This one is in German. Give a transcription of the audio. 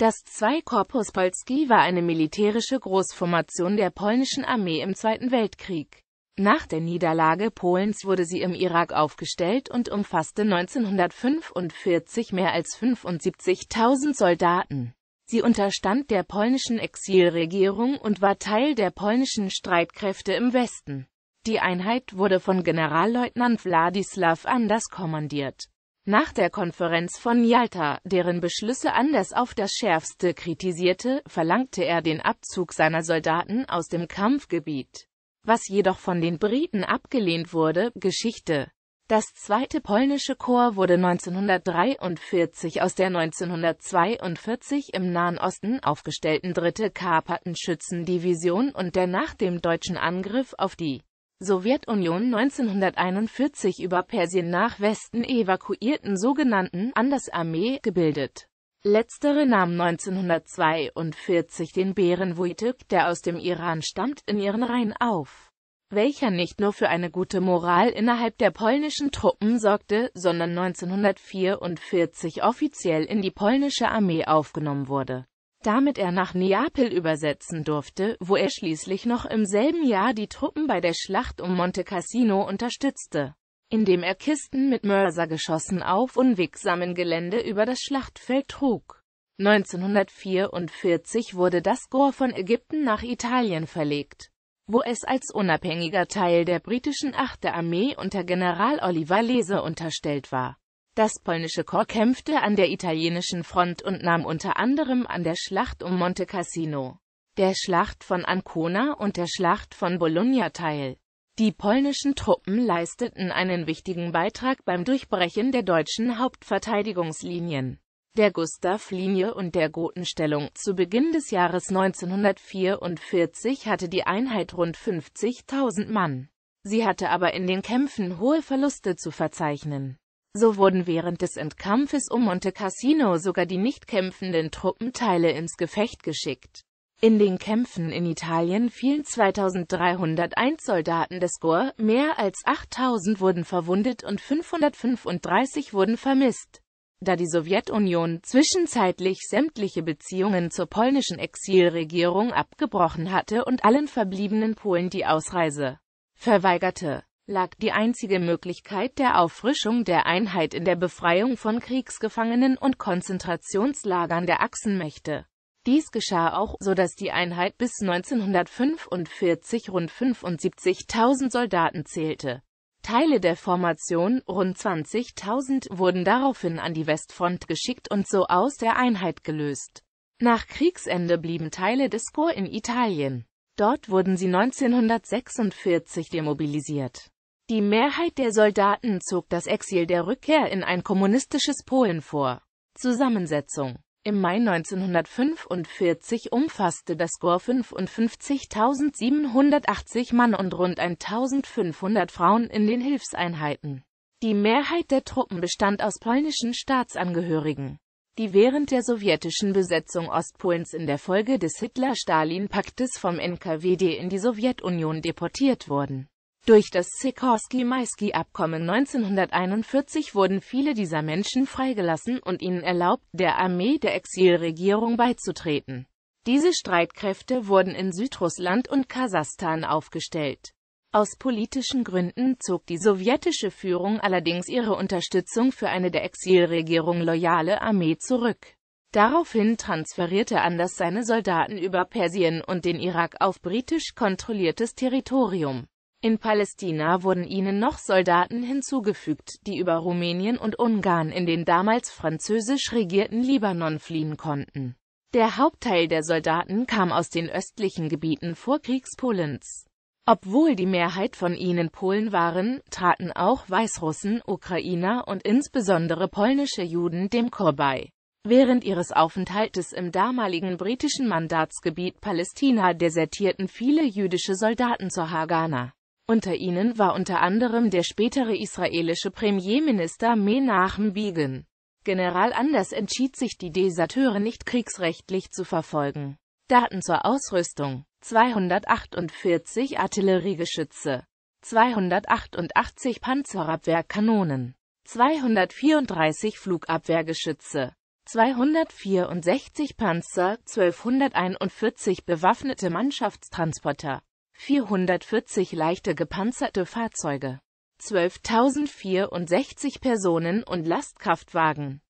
Das Korpus Polski war eine militärische Großformation der polnischen Armee im Zweiten Weltkrieg. Nach der Niederlage Polens wurde sie im Irak aufgestellt und umfasste 1945 mehr als 75.000 Soldaten. Sie unterstand der polnischen Exilregierung und war Teil der polnischen Streitkräfte im Westen. Die Einheit wurde von Generalleutnant Wladislaw Anders kommandiert. Nach der Konferenz von Jalta, deren Beschlüsse Anders auf das Schärfste kritisierte, verlangte er den Abzug seiner Soldaten aus dem Kampfgebiet, was jedoch von den Briten abgelehnt wurde. Geschichte Das Zweite Polnische Korps wurde 1943 aus der 1942 im Nahen Osten aufgestellten 3. Karpatenschützendivision und der nach dem deutschen Angriff auf die Sowjetunion 1941 über Persien nach Westen evakuierten sogenannten Andersarmee gebildet. Letztere nahm 1942 den Bären Wojtyk, der aus dem Iran stammt, in ihren Reihen auf, welcher nicht nur für eine gute Moral innerhalb der polnischen Truppen sorgte, sondern 1944 offiziell in die polnische Armee aufgenommen wurde damit er nach Neapel übersetzen durfte, wo er schließlich noch im selben Jahr die Truppen bei der Schlacht um Monte Cassino unterstützte, indem er Kisten mit Mörsergeschossen auf unwegsamen Gelände über das Schlachtfeld trug. 1944 wurde das Korps von Ägypten nach Italien verlegt, wo es als unabhängiger Teil der britischen 8. Armee unter General Oliver Lese unterstellt war. Das polnische Korps kämpfte an der italienischen Front und nahm unter anderem an der Schlacht um Monte Cassino, der Schlacht von Ancona und der Schlacht von Bologna teil. Die polnischen Truppen leisteten einen wichtigen Beitrag beim Durchbrechen der deutschen Hauptverteidigungslinien, der Gustav-Linie und der Gotenstellung. Zu Beginn des Jahres 1944 hatte die Einheit rund 50.000 Mann. Sie hatte aber in den Kämpfen hohe Verluste zu verzeichnen. So wurden während des Entkampfes um Monte Cassino sogar die nicht kämpfenden Truppenteile ins Gefecht geschickt. In den Kämpfen in Italien fielen 2301 Soldaten des Gore, mehr als 8000 wurden verwundet und 535 wurden vermisst. Da die Sowjetunion zwischenzeitlich sämtliche Beziehungen zur polnischen Exilregierung abgebrochen hatte und allen verbliebenen Polen die Ausreise verweigerte, lag die einzige Möglichkeit der Auffrischung der Einheit in der Befreiung von Kriegsgefangenen und Konzentrationslagern der Achsenmächte. Dies geschah auch, so dass die Einheit bis 1945 rund 75.000 Soldaten zählte. Teile der Formation, rund 20.000, wurden daraufhin an die Westfront geschickt und so aus der Einheit gelöst. Nach Kriegsende blieben Teile des Korps in Italien. Dort wurden sie 1946 demobilisiert. Die Mehrheit der Soldaten zog das Exil der Rückkehr in ein kommunistisches Polen vor. Zusammensetzung Im Mai 1945 umfasste das Korps 55.780 Mann und rund 1.500 Frauen in den Hilfseinheiten. Die Mehrheit der Truppen bestand aus polnischen Staatsangehörigen, die während der sowjetischen Besetzung Ostpolens in der Folge des Hitler-Stalin-Paktes vom NKWD in die Sowjetunion deportiert wurden. Durch das sikorsky maisky abkommen 1941 wurden viele dieser Menschen freigelassen und ihnen erlaubt, der Armee der Exilregierung beizutreten. Diese Streitkräfte wurden in Südrussland und Kasachstan aufgestellt. Aus politischen Gründen zog die sowjetische Führung allerdings ihre Unterstützung für eine der Exilregierung loyale Armee zurück. Daraufhin transferierte Anders seine Soldaten über Persien und den Irak auf britisch kontrolliertes Territorium. In Palästina wurden ihnen noch Soldaten hinzugefügt, die über Rumänien und Ungarn in den damals französisch regierten Libanon fliehen konnten. Der Hauptteil der Soldaten kam aus den östlichen Gebieten vor Kriegspolens. Obwohl die Mehrheit von ihnen Polen waren, traten auch Weißrussen, Ukrainer und insbesondere polnische Juden dem Chor bei. Während ihres Aufenthaltes im damaligen britischen Mandatsgebiet Palästina desertierten viele jüdische Soldaten zur Haganah. Unter ihnen war unter anderem der spätere israelische Premierminister Menachem Begin. General Anders entschied sich, die Deserteure nicht kriegsrechtlich zu verfolgen. Daten zur Ausrüstung 248 Artilleriegeschütze 288 Panzerabwehrkanonen 234 Flugabwehrgeschütze 264 Panzer, 1241 bewaffnete Mannschaftstransporter, 440 leichte gepanzerte Fahrzeuge, 12.064 Personen- und Lastkraftwagen.